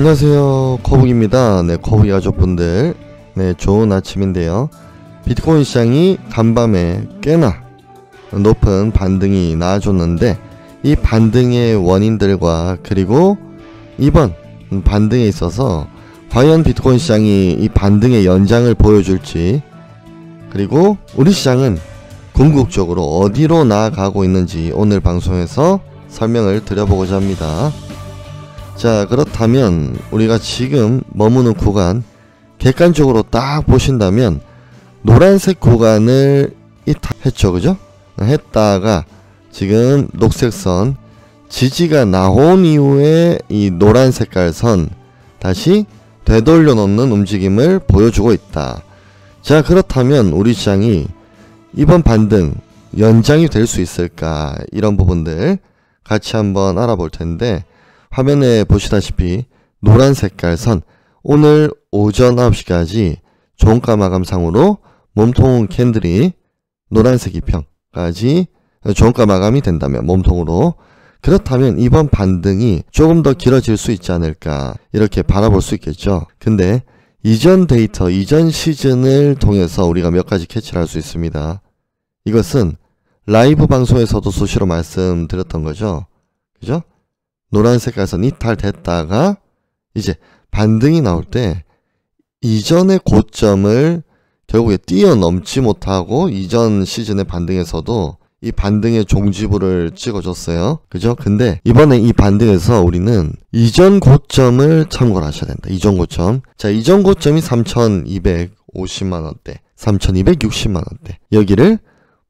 안녕하세요 거북입니다 네 거북이 가족분들 네 좋은 아침인데요 비트코인 시장이 간밤에 꽤나 높은 반등이 나아줬는데이 반등의 원인들과 그리고 이번 반등에 있어서 과연 비트코인 시장이 이 반등의 연장을 보여줄지 그리고 우리 시장은 궁극적으로 어디로 나아가고 있는지 오늘 방송에서 설명을 드려보고자 합니다. 자 그렇다면 우리가 지금 머무는 구간 객관적으로 딱 보신다면 노란색 구간을 했죠 그죠 했다가 지금 녹색선 지지가 나온 이후에 이 노란 색깔 선 다시 되돌려 놓는 움직임을 보여주고 있다 자 그렇다면 우리 시장이 이번 반등 연장이 될 수 있을까 이런 부분들 같이 한번 알아볼 텐데 화면에 보시다시피 노란 색깔 선 오늘 오전 9시까지 종가 마감상으로 몸통 캔들이 노란색 2평까지 종가 마감이 된다면 몸통으로 그렇다면 이번 반등이 조금 더 길어질 수 있지 않을까 이렇게 바라볼 수 있겠죠. 근데 이전 데이터, 이전 시즌을 통해서 우리가 몇 가지 캐치를 할 수 있습니다. 이것은 라이브 방송에서도 수시로 말씀드렸던 거죠. 그죠? 노란색 가선 이탈됐다가 이제 반등이 나올 때 이전의 고점을 결국에 뛰어넘지 못하고 이전 시즌의 반등에서도 이 반등의 종지부를 찍어줬어요. 그죠? 근데 이번에 이 반등에서 우리는 이전 고점을 참고를 하셔야 된다. 이전 고점. 자, 이전 고점이 3,250만원대, 3,260만원대. 여기를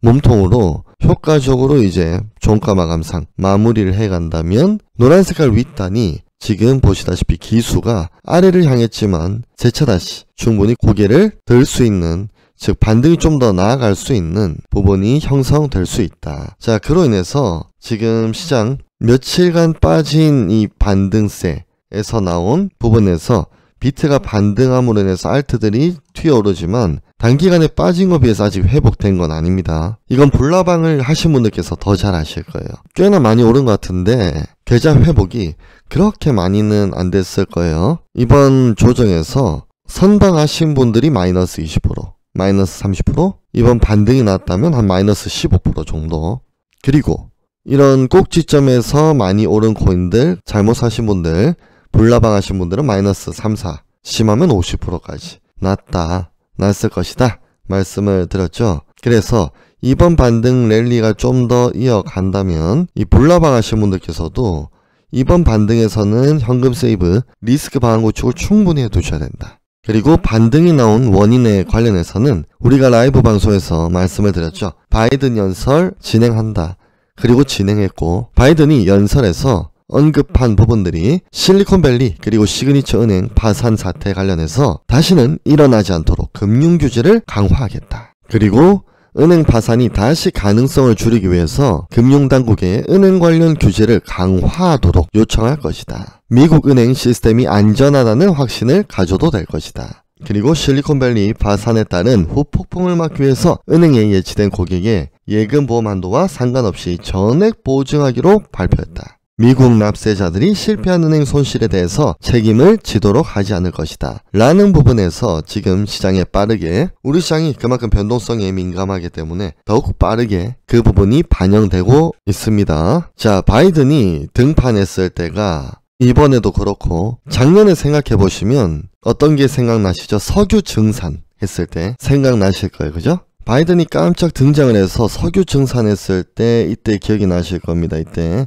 몸통으로 효과적으로 이제 종가 마감상 마무리를 해간다면 노란 색깔 윗단이 지금 보시다시피 기수가 아래를 향했지만 재차 다시 충분히 고개를 들 수 있는 즉 반등이 좀 더 나아갈 수 있는 부분이 형성될 수 있다. 자 그로 인해서 지금 시장 며칠간 빠진 이 반등세에서 나온 부분에서 비트가 반등함으로 인해서 알트들이 튀어오르지만 단기간에 빠진 것 비해서 아직 회복된 건 아닙니다. 이건 불나방을 하신 분들께서 더 잘 아실 거예요. 꽤나 많이 오른 것 같은데 계좌 회복이 그렇게 많이는 안 됐을 거예요. 이번 조정에서 선방하신 분들이 마이너스 20%, 마이너스 30%, 이번 반등이 나왔다면 한 마이너스 15% 정도. 그리고 이런 꼭지점에서 많이 오른 코인들, 잘못 사신 분들, 불나방 하신 분들은 마이너스 3, 4, 심하면 50%까지 낮다, 났을 것이다 말씀을 드렸죠. 그래서 이번 반등 랠리가 좀 더 이어간다면 이 불나방 하신 분들께서도 이번 반등에서는 현금 세이브, 리스크 방안 구축을 충분히 해두셔야 된다. 그리고 반등이 나온 원인에 관련해서는 우리가 라이브 방송에서 말씀을 드렸죠. 바이든 연설 진행한다. 그리고 진행했고 바이든이 연설에서 언급한 부분들이 실리콘밸리 그리고 시그니처 은행 파산 사태 관련해서 다시는 일어나지 않도록 금융 규제를 강화하겠다. 그리고 은행 파산이 다시 가능성을 줄이기 위해서 금융당국에 은행 관련 규제를 강화하도록 요청할 것이다. 미국 은행 시스템이 안전하다는 확신을 가져도 될 것이다. 그리고 실리콘밸리 파산에 따른 후폭풍을 막기 위해서 은행에 예치된 고객의 예금 보험 한도와 상관없이 전액 보증하기로 발표했다. 미국 납세자들이 실패한 은행 손실에 대해서 책임을 지도록 하지 않을 것이다. 라는 부분에서 지금 시장에 빠르게 우리 시장이 그만큼 변동성에 민감하기 때문에 더욱 빠르게 그 부분이 반영되고 있습니다. 자, 바이든이 등판했을 때가 이번에도 그렇고 작년에 생각해 보시면 어떤 게 생각나시죠? 석유 증산 했을 때 생각나실 거예요. 그죠? 바이든이 깜짝 등장을 해서 석유 증산했을 때 이때 기억이 나실 겁니다. 이때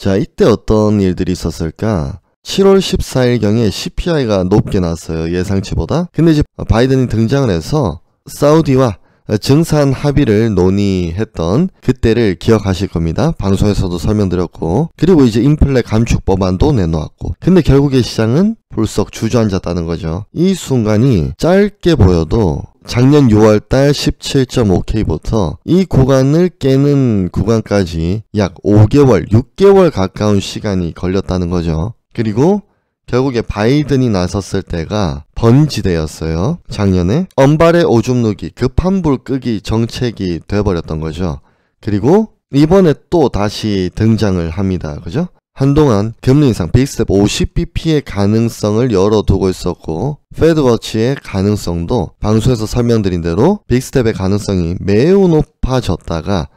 자, 이때 어떤 일들이 있었을까? 7월 14일경에 CPI가 높게 나왔어요. 예상치보다. 근데 이제 바이든이 등장을 해서 사우디와 증산 합의를 논의했던 그때를 기억하실 겁니다. 방송에서도 설명드렸고 그리고 이제 인플레 감축 법안도 내놓았고 근데 결국에 시장은 불썩 주저앉았다는 거죠. 이 순간이 짧게 보여도 작년 6월달 17.5K부터 이 구간을 깨는 구간까지 약 5개월, 6개월 가까운 시간이 걸렸다는 거죠. 그리고 결국에 바이든이 나섰을 때가 번지대였어요. 작년에 언발의 오줌 누기 급한불 끄기 정책이 되어버렸던 거죠. 그리고 이번에 또 다시 등장을 합니다. 그죠? 한동안 금리 인상 빅스텝 50bp의 가능성을 열어두고 있었고 페드워치의 가능성도 방송에서 설명드린 대로 빅스텝의 가능성이 매우 높아졌다가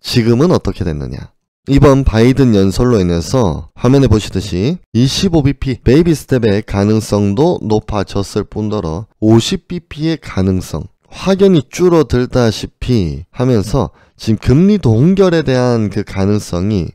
지금은 어떻게 됐느냐 이번 바이든 연설로 인해서 화면에 보시듯이 25bp 베이비 스텝의 가능성도 높아졌을 뿐더러 50bp의 가능성 확연히 줄어들다시피 하면서 지금 금리 동결에 대한 그 가능성이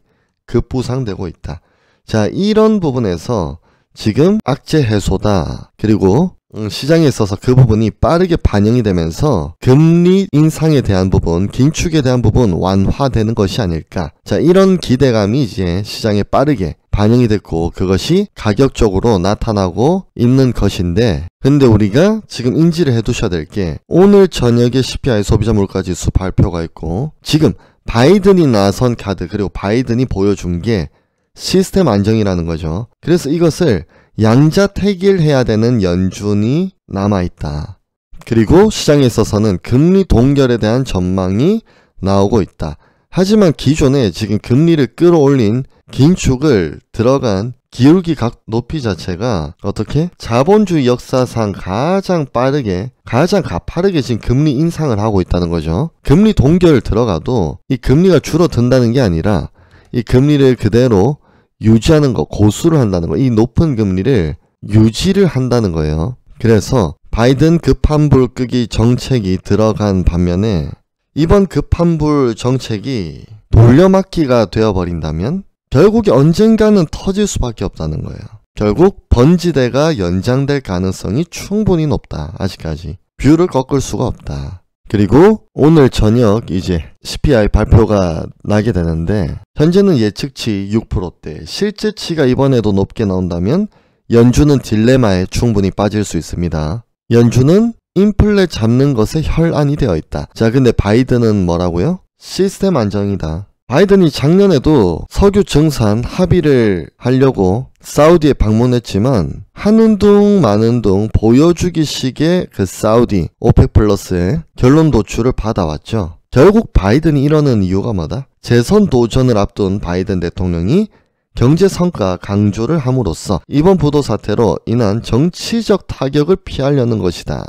급부상되고 있다. 자, 이런 부분에서 지금 악재 해소다. 그리고 음, 시장에 있어서 그 부분이 빠르게 반영이 되면서 금리 인상에 대한 부분, 긴축에 대한 부분 완화되는 것이 아닐까. 자, 이런 기대감이 이제 시장에 빠르게 반영이 됐고 그것이 가격적으로 나타나고 있는 것인데 근데 우리가 지금 인지를 해 두셔야 될 게 오늘 저녁에 CPI 소비자 물가 지수 발표가 있고 지금 바이든이 나선 카드 그리고 바이든이 보여준 게 시스템 안정이라는 거죠. 그래서 이것을 양자택일 해야 되는 연준이 남아있다. 그리고 시장에 있어서는 금리 동결에 대한 전망이 나오고 있다. 하지만 기존에 지금 금리를 끌어올린 긴축을 들어간 기울기 각 높이 자체가 어떻게 자본주의 역사상 가장 빠르게 가장 가파르게 지금 금리 인상을 하고 있다는 거죠. 금리 동결 들어가도 이 금리가 줄어든다는 게 아니라 이 금리를 그대로 유지하는 거, 고수를 한다는 거, 이 높은 금리를 유지를 한다는 거예요. 그래서 바이든 급한 불 끄기 정책이 들어간 반면에 이번 급한 불 정책이 돌려막기가 되어버린다면 결국에 언젠가는 터질 수밖에 없다는 거예요. 결국 번지대가 연장될 가능성이 충분히 높다. 아직까지. 뷰를 꺾을 수가 없다. 그리고 오늘 저녁 이제 CPI 발표가 나게 되는데 현재는 예측치 6%대 실제치가 이번에도 높게 나온다면 연준은 딜레마에 충분히 빠질 수 있습니다. 연준은 인플레 잡는 것에 혈안이 되어 있다. 자 근데 바이든은 뭐라고요? 시스템 안정이다. 바이든이 작년에도 석유 정산 합의를 하려고 사우디에 방문했지만 한운동 만운동 보여주기식의 그 사우디 오펙 플러스의 결론 도출을 받아왔죠. 결국 바이든이 이러는 이유가 뭐다? 재선 도전을 앞둔 바이든 대통령이 경제 성과 강조를 함으로써 이번 부도 사태로 인한 정치적 타격을 피하려는 것이다.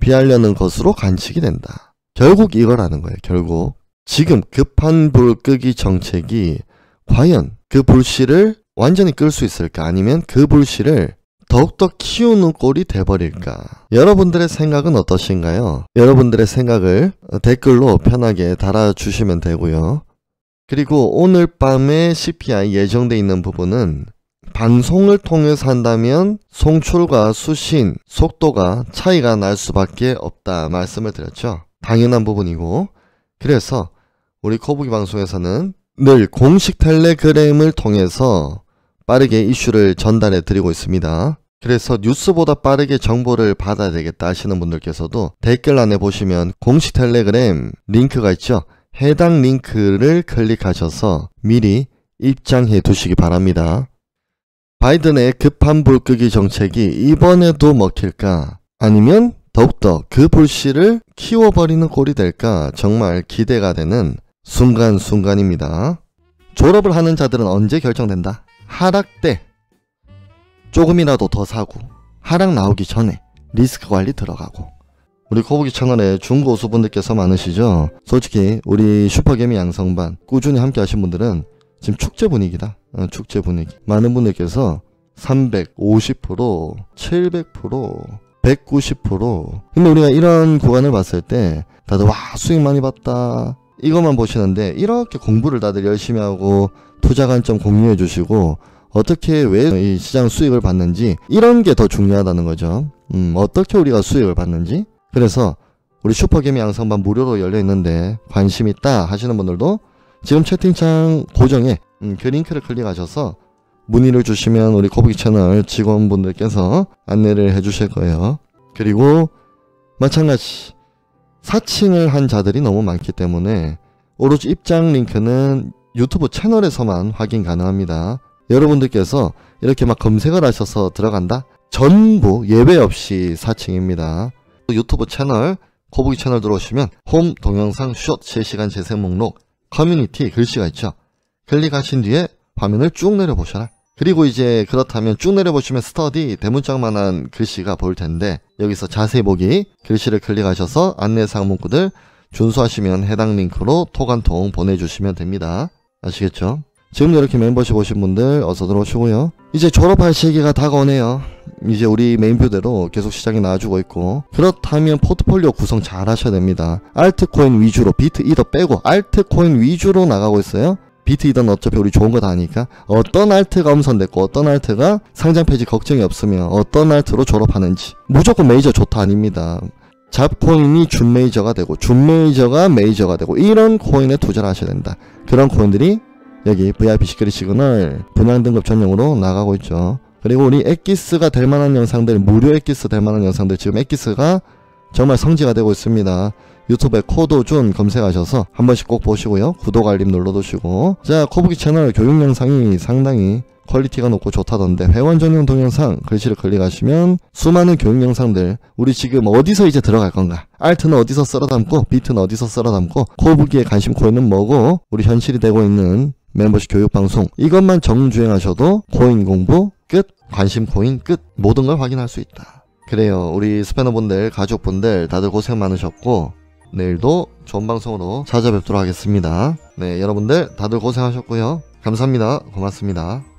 피하려는 것으로 관측이 된다. 결국 이거라는 거예요. 결국 지금 급한 불 끄기 정책이 과연 그 불씨를 완전히 끌 수 있을까 아니면 그 불씨를 더욱더 키우는 꼴이 돼버릴까? 여러분들의 생각은 어떠신가요? 여러분들의 생각을 댓글로 편하게 달아주시면 되고요. 그리고 오늘 밤에 CPI 예정돼 있는 부분은 방송을 통해서 한다면 송출과 수신, 속도가 차이가 날 수밖에 없다 말씀을 드렸죠. 당연한 부분이고 그래서 우리 거북이 방송에서는 늘 공식 텔레그램을 통해서 빠르게 이슈를 전달해 드리고 있습니다. 그래서 뉴스보다 빠르게 정보를 받아야 되겠다 하시는 분들께서도 댓글란에 보시면 공식 텔레그램 링크가 있죠. 해당 링크를 클릭하셔서 미리 입장해 두시기 바랍니다. 바이든의 급한 불끄기 정책이 이번에도 먹힐까? 아니면 더욱더 그 불씨를 키워버리는 꼴이 될까? 정말 기대가 되는 순간순간입니다. 졸업을 하는 자들은 언제 결정된다? 하락 때 조금이라도 더 사고 하락 나오기 전에 리스크 관리 들어가고 우리 코보기 채널에 중고수분들께서 많으시죠? 솔직히 우리 슈퍼게미 양성반 꾸준히 함께 하신 분들은 지금 축제 분위기다. 어, 축제 분위기. 많은 분들께서 350%, 700%, 190% 근데 우리가 이런 구간을 봤을 때 다들 와 수익 많이 봤다 이것만 보시는데 이렇게 공부를 다들 열심히 하고 투자 관점 공유해 주시고 어떻게 왜 이 시장 수익을 받는지 이런 게 더 중요하다는 거죠. 음, 어떻게 우리가 수익을 받는지 그래서 우리 슈퍼게임 양성반 무료로 열려 있는데 관심 있다 하시는 분들도 지금 채팅창 고정에 음, 그 링크를 클릭하셔서 문의를 주시면 우리 코북이 채널 직원분들께서 안내를 해 주실 거예요. 그리고 마찬가지 사칭을 한 자들이 너무 많기 때문에 오로지 입장 링크는 유튜브 채널에서만 확인 가능합니다. 여러분들께서 이렇게 막 검색을 하셔서 들어간다? 전부 예외 없이 사칭입니다. 유튜브 채널, 코보기 채널 들어오시면 홈, 동영상, 숏, 실시간 재생 목록, 커뮤니티 글씨가 있죠. 클릭하신 뒤에 화면을 쭉 내려보셔라. 그리고 이제 그렇다면 쭉 내려보시면 스터디 대문짝만한 글씨가 보일 텐데 여기서 자세히 보기 글씨를 클릭하셔서 안내사항 문구들 준수하시면 해당 링크로 토한통 보내주시면 됩니다. 아시겠죠? 지금 이렇게 멤버십 오신 분들 어서 들어오시고요. 이제 졸업할 시기가 다가오네요. 이제 우리 메인뷰대로 계속 시장이 나아지고 있고 그렇다면 포트폴리오 구성 잘 하셔야 됩니다. 알트코인 위주로 비트 이더 빼고 알트코인 위주로 나가고 있어요. 비트이던 어차피 우리 좋은 거다 아니까 어떤 알트가 엄선됐고 어떤 알트가 상장 폐지 걱정이 없으며 어떤 알트로 졸업하는지 무조건 메이저 좋다 아닙니다. 잡코인이 준 메이저가 되고 준 메이저가 메이저가 되고 이런 코인에 투자를 하셔야 된다. 그런 코인들이 여기 VIP 시크릿 시그널 분양 등급 전용으로 나가고 있죠. 그리고 우리 엑기스가 될 만한 영상들 무료 엑기스 될 만한 영상들 지금 엑기스가 정말 성지가 되고 있습니다. 유튜브에 코도준 검색하셔서 한 번씩 꼭 보시고요. 구독 알림 눌러두시고 자 코북이 채널 교육 영상이 상당히 퀄리티가 높고 좋다던데 회원 전용 동영상 글씨를 클릭하시면 수많은 교육 영상들 우리 지금 어디서 이제 들어갈 건가 알트는 어디서 쓸어 담고 비트는 어디서 쓸어 담고 코북이의 관심코인은 뭐고 우리 현실이 되고 있는 멤버십 교육방송 이것만 정주행하셔도 코인 공부 끝 관심 코인 끝 모든 걸 확인할 수 있다 그래요 우리 스패너분들 가족분들 다들 고생 많으셨고 내일도 좋은 방송으로 찾아뵙도록 하겠습니다. 네, 여러분들 다들 고생하셨고요. 감사합니다. 고맙습니다.